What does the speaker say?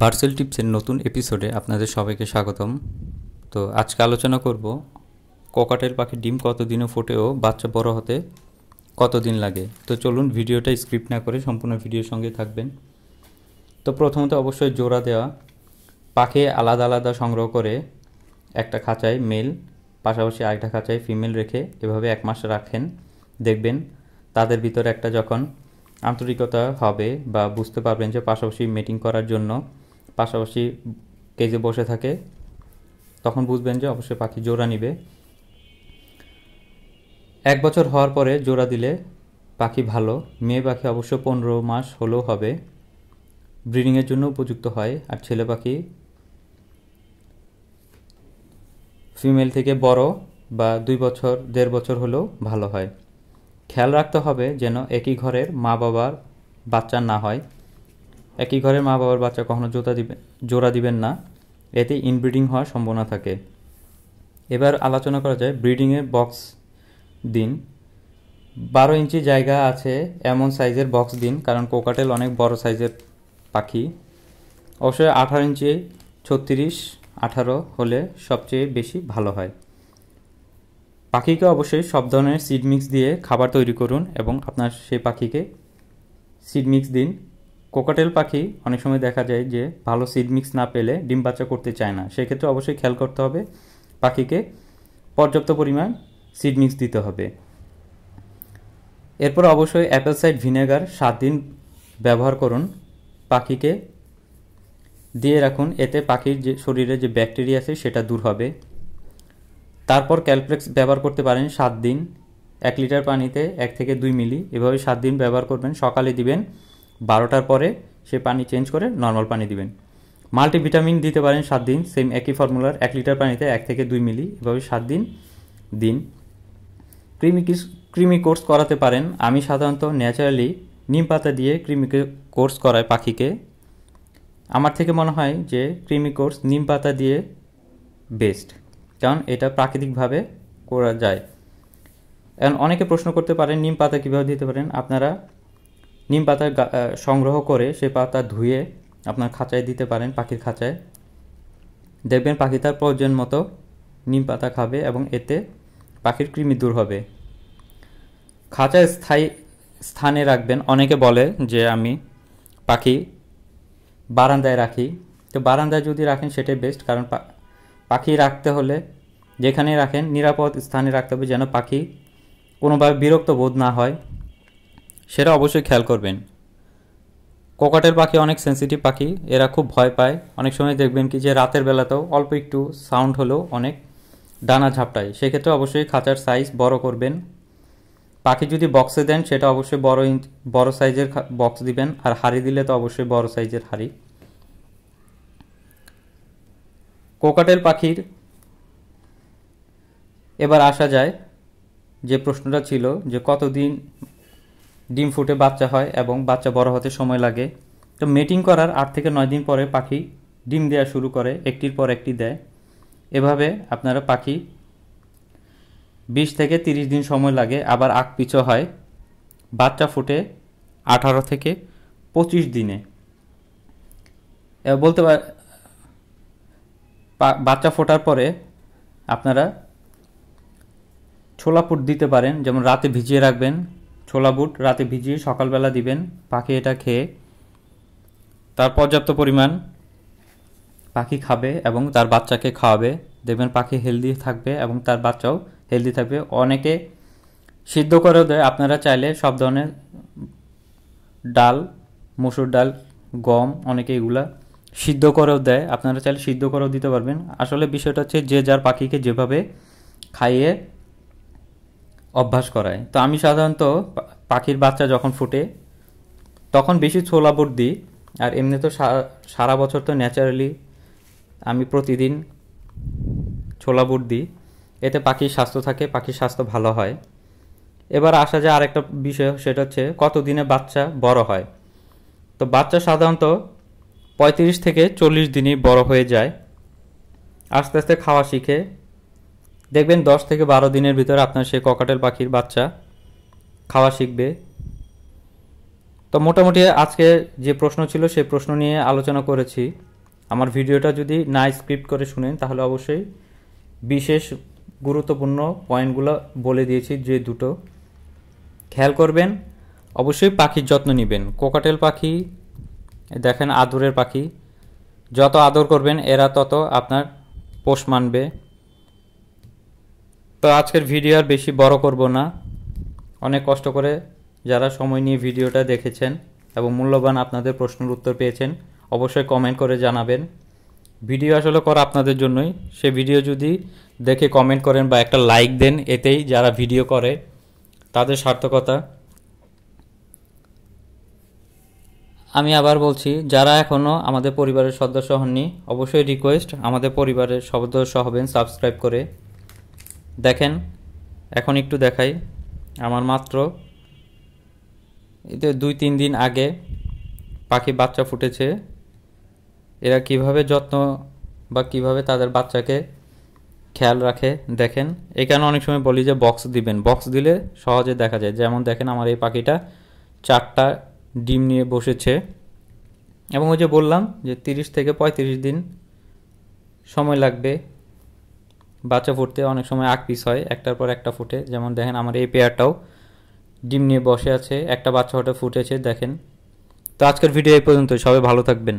virtual টিপসের নতুন এপিসোডে আপনাদের সবাইকে স্বাগতম তো আজকে আলোচনা করব ককাটের পাখির ডিম কতদিনও ফোটেও বাচ্চা বড় হতে কতদিন লাগে তো চলুন ভিডিওটা স্ক্রিপ্ট না করে সম্পূর্ণ ভিডিওর সঙ্গে থাকবেন তো প্রথমত অবশ্যই জোড়া দেওয়া পাখি আলাদা আলাদা সংগ্রহ করে একটা খাঁচায় মেল পাশাপাশি আরেকটা খাঁচায় ফিমেল রেখে এভাবে এক মাস রাখেন দেখবেন তাদের ভিতরে একটা যখন আন্তরিকতা হবে বা বুঝতে পারবেন যে পাশাপাশি মিটিং করার জন্য পাশাপাশি কেজে বসে থাকে তখন বুঝবেন যে অবশ্যই পাখি জোড়া নিবে এক বছর হওয়ার পরে জোড়া দিলে পাখি ভালো মেয়ে পাখি অবশ্য পনেরো মাস হলেও হবে ব্রিডিংয়ের জন্য উপযুক্ত হয় আর ছেলে পাখি ফিমেল থেকে বড় বা দুই বছর দেড় বছর হলেও ভালো হয় খেয়াল রাখতে হবে যেন একই ঘরের মা বাবার বাচ্চা না হয় একই ঘরের মা বাবার বাচ্চা কখনো জোতা দিবে জোড়া দিবেন না এতে ইনব্রিডিং হওয়ার সম্ভাবনা থাকে এবার আলোচনা করা যায় ব্রিডিংয়ের বক্স দিন বারো ইঞ্চি জায়গা আছে এমন সাইজের বক্স দিন কারণ কোকাটেল অনেক বড় সাইজের পাখি অবশ্যই আঠারো ইঞ্চি ছত্রিশ আঠারো হলে সবচেয়ে বেশি ভালো হয় পাখিকে অবশ্যই সব ধরনের সিড মিক্স দিয়ে খাবার তৈরি করুন এবং আপনার সেই পাখিকে সিড মিক্স দিন কোকাটেল পাখি অনেক সময় দেখা যায় যে ভালো সিড মিক্স না পেলে ডিম বাচ্চা করতে চায় না সেক্ষেত্রে অবশ্যই খেয়াল করতে হবে পাখিকে পর্যাপ্ত পরিমাণ সিড মিক্স দিতে হবে এরপর অবশ্যই অ্যাপেল সাইড ভিনেগার সাত দিন ব্যবহার করুন পাখিকে দিয়ে রাখুন এতে পাখির যে শরীরে যে ব্যাকটেরিয়া আছে সেটা দূর হবে তারপর ক্যালপ্রেক্স ব্যবহার করতে পারেন সাত দিন এক লিটার পানিতে এক থেকে দুই মিলি এভাবে সাত দিন ব্যবহার করবেন সকালে দিবেন বারোটার পরে সে পানি চেঞ্জ করে নর্মাল পানি দিবেন মাল্টিভিটামিন দিতে পারেন সাত দিন সেম একই ফর্মুলার এক লিটার পানিতে এক থেকে দুই মিলি এভাবে সাত দিন দিন ক্রিমি ক্রিমি কোর্স করাতে পারেন আমি সাধারণত ন্যাচারালি নিম পাতা দিয়ে ক্রিমি কোর্স করাই পাখিকে আমার থেকে মনে হয় যে ক্রিমি কোর্স নিম পাতা দিয়ে বেস্ট কারণ এটা প্রাকৃতিকভাবে করা যায় এখন অনেকে প্রশ্ন করতে পারেন নিম পাতা কীভাবে দিতে পারেন আপনারা নিম পাতা সংগ্রহ করে সে পাতা ধুয়ে আপনার খাঁচায় দিতে পারেন পাখির খাঁচায় দেখবেন পাখি তার প্রয়োজন মতো নিম পাতা খাবে এবং এতে পাখির কৃমি দূর হবে খাঁচায় স্থায়ী স্থানে রাখবেন অনেকে বলে যে আমি পাখি বারান্দায় রাখি তো বারান্দায় যদি রাখেন সেটাই বেস্ট কারণ পাখি রাখতে হলে যেখানে রাখেন নিরাপদ স্থানে রাখতে হবে যেন পাখি কোনোভাবে বিরক্ত বোধ না হয় সেটা অবশ্যই খেয়াল করবেন কোকাটের পাখি অনেক সেন্সিটিভ পাখি এরা খুব ভয় পায় অনেক সময় দেখবেন কি যে রাতের বেলাতেও অল্প একটু সাউন্ড হলেও অনেক ডানা ঝাপটায় সেক্ষেত্রে অবশ্যই খাঁচার সাইজ বড় করবেন পাখি যদি বক্সে দেন সেটা অবশ্যই বড় ইঞ্চ বড় সাইজের বক্স দিবেন আর হাড়ি দিলে তো অবশ্যই বড় সাইজের হাড়ি কোকাটেল পাখির এবার আসা যায় যে প্রশ্নটা ছিল যে কতদিন ডিম ফুটে বাচ্চা হয় এবং বাচ্চা বড় হতে সময় লাগে তো মেটিং করার আট থেকে নয় দিন পরে পাখি ডিম দেওয়া শুরু করে একটির পর একটি দেয় এভাবে আপনারা পাখি বিশ থেকে তিরিশ দিন সময় লাগে আবার আগ পিছু হয় বাচ্চা ফুটে আঠারো থেকে পঁচিশ দিনে বলতে পার বাচ্চা ফোটার পরে আপনারা ছোলা দিতে পারেন যেমন রাতে ভিজিয়ে রাখবেন ছোলা বুট রাতে ভিজিয়ে সকালবেলা দিবেন পাখি এটা খেয়ে তার পর্যাপ্ত পরিমাণ পাখি খাবে এবং তার বাচ্চাকে খাওয়াবে দেখবেন পাখি হেলদি থাকবে এবং তার বাচ্চাও হেলদি থাকবে অনেকে সিদ্ধ করেও দেয় আপনারা চাইলে সব ধরনের ডাল মসুর ডাল গম অনেকে এগুলা সিদ্ধ করেও দেয় আপনারা চাইলে সিদ্ধ করেও দিতে পারবেন আসলে বিষয়টা হচ্ছে যে যার পাখিকে যেভাবে খাইয়ে অভ্যাস করায় তো আমি সাধারণত পাখির বাচ্চা যখন ফুটে তখন বেশি ছোলা বুট দিই আর এমনি তো সারা বছর তো ন্যাচারালি আমি প্রতিদিন ছোলা বুট দিই এতে পাখির স্বাস্থ্য থাকে পাখির স্বাস্থ্য ভালো হয় এবার আসা যায় আরেকটা বিষয় সেটা হচ্ছে কত দিনে বাচ্চা বড় হয় তো বাচ্চা সাধারণত পঁয়ত্রিশ থেকে চল্লিশ দিনই বড় হয়ে যায় আস্তে আস্তে খাওয়া শিখে দেখবেন দশ থেকে বারো দিনের ভিতরে আপনার সেই ককাটেল পাখির বাচ্চা খাওয়া শিখবে তো মোটামুটি আজকে যে প্রশ্ন ছিল সেই প্রশ্ন নিয়ে আলোচনা করেছি আমার ভিডিওটা যদি না স্ক্রিপ্ট করে শুনেন তাহলে অবশ্যই বিশেষ গুরুত্বপূর্ণ পয়েন্টগুলো বলে দিয়েছি যে দুটো খেয়াল করবেন অবশ্যই পাখির যত্ন নেবেন কোকাটেল পাখি দেখেন আদরের পাখি যত আদর করবেন এরা তত আপনার পোষ মানবে তো আজকের ভিডিও আর বেশি বড় করব না অনেক কষ্ট করে যারা সময় নিয়ে ভিডিওটা দেখেছেন এবং মূল্যবান আপনাদের প্রশ্নের উত্তর পেয়েছেন অবশ্যই কমেন্ট করে জানাবেন ভিডিও আসলে করা আপনাদের জন্যই সে ভিডিও যদি দেখে কমেন্ট করেন বা একটা লাইক দেন এতেই যারা ভিডিও করে তাদের সার্থকতা আমি আবার বলছি যারা এখনও আমাদের পরিবারের সদস্য হননি অবশ্যই রিকোয়েস্ট আমাদের পরিবারের সদস্য হবেন সাবস্ক্রাইব করে দেখেন এখন একটু দেখাই আমার মাত্র এতে দুই তিন দিন আগে পাখি বাচ্চা ফুটেছে এরা কিভাবে যত্ন বা কিভাবে তাদের বাচ্চাকে খেয়াল রাখে দেখেন এখানে অনেক সময় বলি যে বক্স দিবেন বক্স দিলে সহজে দেখা যায় যেমন দেখেন আমার এই পাখিটা চারটা ডিম নিয়ে বসেছে এবং ওই যে বললাম যে তিরিশ থেকে পঁয়ত্রিশ দিন সময় লাগবে বাচ্চা ফুটতে অনেক সময় আগ পিস হয় একটার পর একটা ফুটে যেমন দেখেন আমার এই পেয়ারটাও ডিম নিয়ে বসে আছে একটা বাচ্চা হঠাৎ ফুটেছে দেখেন তো আজকের ভিডিও এই পর্যন্ত সবাই ভালো থাকবেন